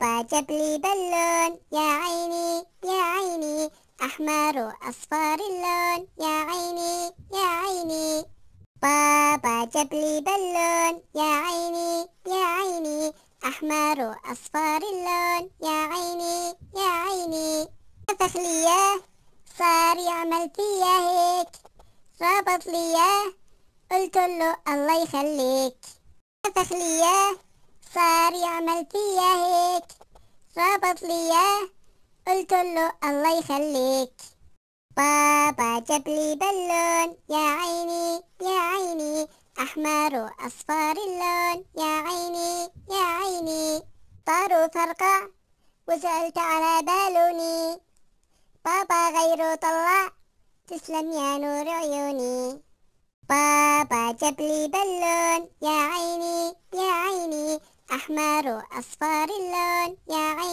بابا جاب لي بالون يا عيني يا عيني أحمر وأصفر اللون يا عيني يا عيني بابا جاب لي بالون يا عيني يا عيني أحمر وأصفر اللون يا عيني يا عيني نفخ لي صار يعمل فيا هيك ربط لي قلت له الله يخليك نفخ لي صار يعمل فيا هيك ربط ليا قلت له الله يخليك بابا جاب لي بالون يا عيني يا عيني أحمر وأصفر اللون يا عيني يا عيني طاروا فرقع وسألت على بالوني بابا غيره طلع تسلم يا نور عيوني بابا جاب لي بالون يا عيني أحمر وأصفر اللون يا